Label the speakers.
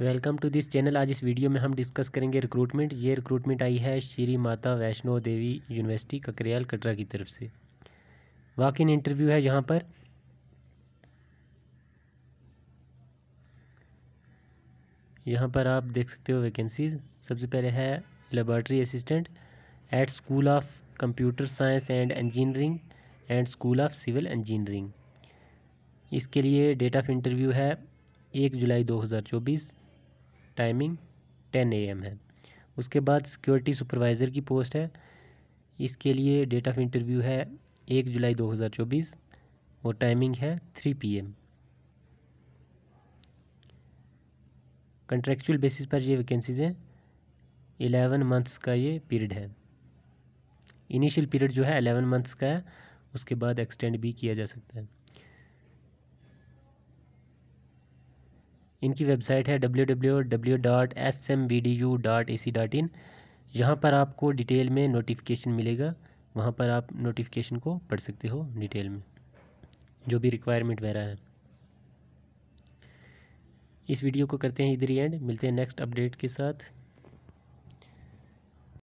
Speaker 1: welcome to this channel आज इस video में हम डिस्कस करेंगे रिक्रूटमेंट ये रिक्रूटमेंट आई है श्री माता वैष्णो देवी यूनिवर्सिटी ककरियाल कटरा की तरफ से वाक इन इंटरव्यू है यहाँ पर यहाँ पर आप देख सकते हो वैकेंसीज सबसे पहले है laboratory assistant at school of computer science and engineering and school of civil engineering इसके लिए डेट ऑफ इंटरव्यू है एक जुलाई दो टाइमिंग टेन ए है उसके बाद सिक्योरिटी सुपरवाइज़र की पोस्ट है इसके लिए डेट ऑफ इंटरव्यू है एक जुलाई 2024 और टाइमिंग है three P M contractual basis पर ये वैकेंसीज़ हैं एलेवन मंथ्स का ये पीरियड है इनिशियल पीरियड जो है एलेवन मंथ्स का है उसके बाद एक्सटेंड भी किया जा सकता है इनकी वेबसाइट है W W W dot S M V D U dot A C dot in यहाँ पर आपको डिटेल में नोटिफिकेशन मिलेगा वहाँ पर आप नोटिफिकेशन को पढ़ सकते हो डिटेल में जो भी रिक्वायरमेंट वगैरह है इस वीडियो को करते हैं इधर ही एंड मिलते हैं नेक्स्ट अपडेट के साथ